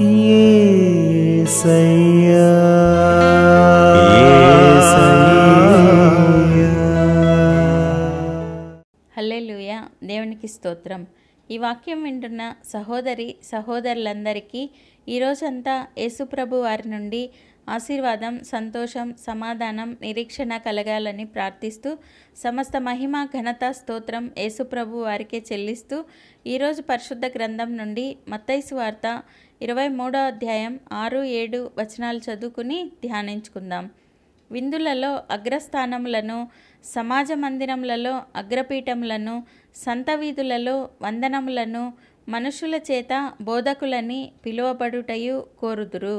హల్లెలూయ దేవునికి స్తోత్రం ఈ వాక్యం వింటున్న సహోదరి సహోదరులందరికీ ఈరోజంతా యేసుప్రభు వారి నుండి ఆశీర్వాదం సంతోషం సమాధానం నిరీక్షణ కలగాలని ప్రార్థిస్తూ సమస్త మహిమ ఘనత స్తోత్రం యేసుప్రభు వారికే చెల్లిస్తూ ఈరోజు పరిశుద్ధ గ్రంథం నుండి మత్తైసు వార్త ఇరవై మూడో అధ్యాయం ఆరు ఏడు వచనాలు చదువుకుని ధ్యానించుకుందాం విందులలో అగ్రస్థానములను సమాజ మందిరములలో అగ్రపీఠములను సంత వీధులలో వందనములను మనుషుల చేత బోధకులని పిలువబడుటయు కోరుదురు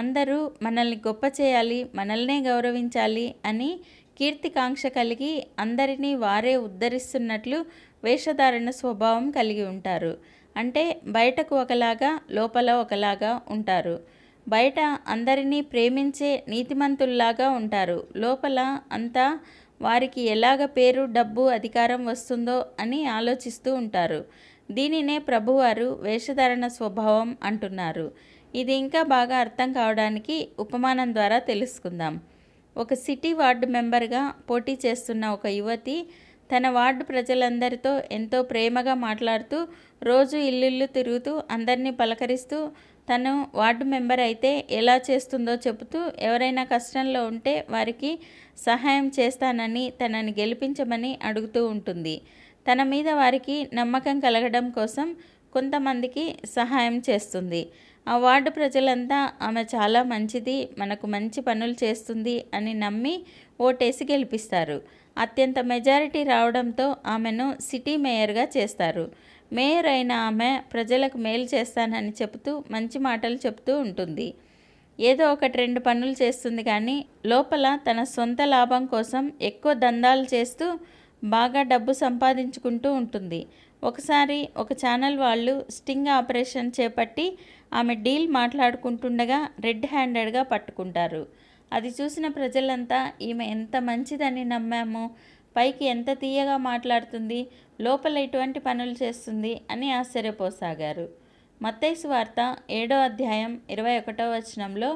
అందరూ మనల్ని గొప్ప చేయాలి మనల్నే గౌరవించాలి అని కీర్తికాంక్ష కలిగి అందరినీ వారే ఉద్ధరిస్తున్నట్లు వేషధారణ స్వభావం కలిగి ఉంటారు అంటే బయటకు ఒకలాగా లోపల ఒకలాగా ఉంటారు బయట అందరినీ ప్రేమించే నీతిమంతుల్లాగా ఉంటారు లోపల అంతా వారికి ఎలాగ పేరు డబ్బు అధికారం వస్తుందో అని ఆలోచిస్తూ ఉంటారు దీనినే ప్రభువారు వేషధారణ స్వభావం అంటున్నారు ఇది ఇంకా బాగా అర్థం కావడానికి ఉపమానం ద్వారా తెలుసుకుందాం ఒక సిటీ వార్డు మెంబర్గా పోటీ చేస్తున్న ఒక యువతి తన వార్డు ప్రజలందరితో ఎంతో ప్రేమగా మాట్లాడుతూ రోజు ఇల్లుళ్ళు తిరుగుతూ అందరినీ పలకరిస్తూ తను వార్డు మెంబర్ అయితే ఎలా చేస్తుందో చెబుతూ ఎవరైనా కష్టంలో ఉంటే వారికి సహాయం చేస్తానని తనని గెలిపించమని అడుగుతూ ఉంటుంది తన మీద వారికి నమ్మకం కలగడం కోసం కొంతమందికి సహాయం చేస్తుంది ఆ వార్డు ప్రజలంతా ఆమె చాలా మంచిది మనకు మంచి పనులు చేస్తుంది అని నమ్మి ఓటేసి గెలిపిస్తారు అత్యంత మెజారిటీ రావడంతో ఆమెను సిటీ మేయర్గా చేస్తారు మేయర్ అయిన ఆమె ప్రజలకు మేలు చేస్తానని చెబుతూ మంచి మాటలు చెబుతూ ఉంటుంది ఏదో ఒకటి రెండు పనులు చేస్తుంది కానీ లోపల తన సొంత లాభం కోసం ఎక్కువ దందాలు చేస్తూ బాగా డబ్బు సంపాదించుకుంటూ ఉంటుంది ఒకసారి ఒక ఛానల్ వాళ్ళు స్టింగ్ ఆపరేషన్ చేపట్టి ఆమె డీల్ మాట్లాడుకుంటుండగా రెడ్ హ్యాండెడ్గా పట్టుకుంటారు అది చూసిన ప్రజలంతా ఈమె ఎంత మంచిదని నమ్మామో పైకి ఎంత తీయగా మాట్లాడుతుంది లోపల ఇటువంటి పనులు చేస్తుంది అని ఆశ్చర్యపోసాగారు మత్తైసు వార్త ఏడో అధ్యాయం ఇరవై ఒకటో వచనంలో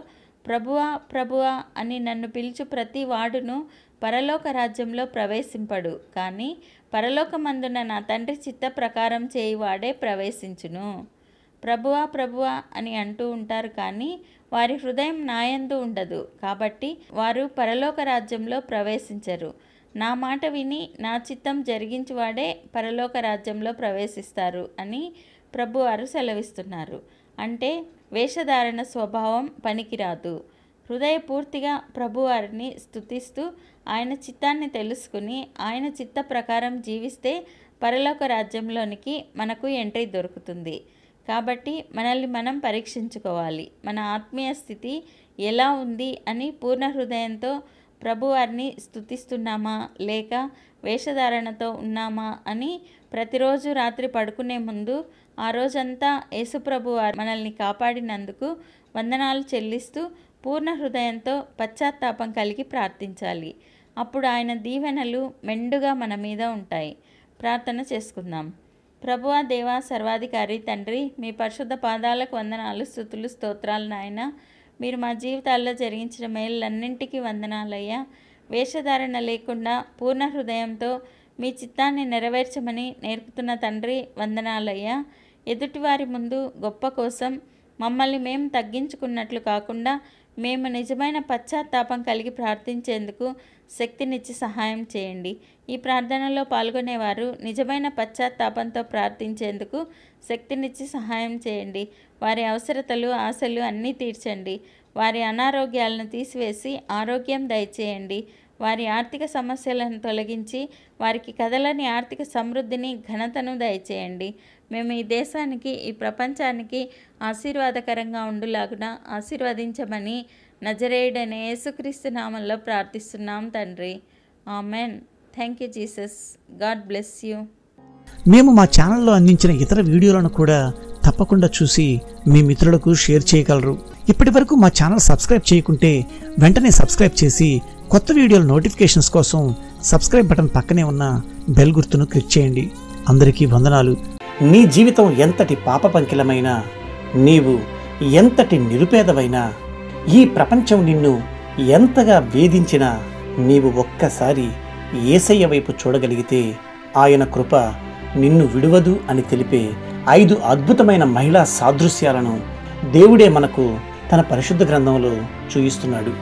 ప్రభువా ప్రభువా అని నన్ను పిలుచు ప్రతి వాడును పరలోక రాజ్యంలో ప్రవేశింపడు కానీ పరలోకమందున నా తండ్రి చిత్త ప్రకారం చేయివాడే ప్రవేశించును ప్రభువా ప్రభువా అని అంటూ ఉంటారు కానీ వారి హృదయం నాయందు ఉండదు కాబట్టి వారు పరలోక రాజ్యంలో ప్రవేశించరు నా మాట విని నా చిత్తం జరిగించువాడే పరలోక రాజ్యంలో ప్రవేశిస్తారు అని ప్రభువారు సెలవిస్తున్నారు అంటే వేషధారణ స్వభావం పనికిరాదు హృదయపూర్తిగా ప్రభువారిని స్థుతిస్తూ ఆయన చిత్తాన్ని తెలుసుకుని ఆయన చిత్త ప్రకారం జీవిస్తే పరలోక రాజ్యంలోనికి మనకు ఎంట్రీ దొరుకుతుంది కాబట్టి మనల్ని మనం పరీక్షించుకోవాలి మన ఆత్మీయ స్థితి ఎలా ఉంది అని పూర్ణ హృదయంతో ప్రభువారిని స్థుతిస్తున్నామా లేక వేషధారణతో ఉన్నామా అని ప్రతిరోజు రాత్రి పడుకునే ముందు ఆ రోజంతా యేసుప్రభు వారు మనల్ని కాపాడినందుకు వందనాలు చెల్లిస్తూ పూర్ణ హృదయంతో పశ్చాత్తాపం కలిగి ప్రార్థించాలి అప్పుడు ఆయన దీవెనలు మెండుగా మన మీద ఉంటాయి ప్రార్థన చేసుకుందాం ప్రభువా దేవ సర్వాధికారి తండ్రి మీ పరిశుద్ధ పాదాలకు వందనాలు స్థుతులు స్తోత్రాలు నాయన మీరు మా జీవితాల్లో జరిగించిన మేళ్ళన్నింటికీ వందనాలయ్యా వేషధారణ లేకుండా పూర్ణ హృదయంతో మీ చిత్తాన్ని నెరవేర్చమని నేర్పుతున్న తండ్రి వందనాలయ్యా ఎదుటివారి ముందు గొప్ప కోసం మమ్మల్ని మేము తగ్గించుకున్నట్లు కాకుండా మేము నిజమైన పశ్చాత్తాపం కలిగి ప్రార్థించేందుకు శక్తినిచ్చి సహాయం చేయండి ఈ ప్రార్థనలో పాల్గొనేవారు నిజమైన పశ్చాత్తాపంతో ప్రార్థించేందుకు శక్తినిచ్చి సహాయం చేయండి వారి అవసరతలు ఆశలు అన్నీ తీర్చండి వారి అనారోగ్యాలను తీసివేసి ఆరోగ్యం దయచేయండి వారి ఆర్థిక సమస్యలను తొలగించి వారికి కదలని ఆర్థిక సమృద్ధిని ఘనతను దయచేయండి మేము ఈ దేశానికి ఈ ప్రపంచానికి ఆశీర్వాదకరంగా ఉండులాగున ఆశీర్వదించమని నజరేయుడనే యేసుక్రీస్తు నామంలో ప్రార్థిస్తున్నాం తండ్రి amen thank you Jesus God bless you మేము మా ఛానల్లో అందించిన ఇతర వీడియోలను కూడా తప్పకుండా చూసి మీ మిత్రులకు షేర్ చేయగలరు ఇప్పటి వరకు మా ఛానల్ సబ్స్క్రైబ్ చేయకుంటే వెంటనే సబ్స్క్రైబ్ చేసి కొత్త వీడియోల నోటిఫికేషన్స్ కోసం సబ్స్క్రైబ్ బటన్ పక్కనే ఉన్న బెల్ గుర్తును క్లిక్ చేయండి అందరికీ వందనాలు నీ జీవితం ఎంతటి పాప పంకిలమైనా నీవు ఎంతటి నిరుపేదవైనా ఈ ప్రపంచం నిన్ను ఎంతగా వేధించినా నీవు ఒక్కసారి ఏసయ్య వైపు చూడగలిగితే ఆయన కృప నిన్ను విడువదు అని తెలిపే ఐదు అద్భుతమైన మహిళా సాదృశ్యాలను దేవుడే మనకు తన పరిశుద్ధ గ్రంథంలో చూయిస్తున్నాడు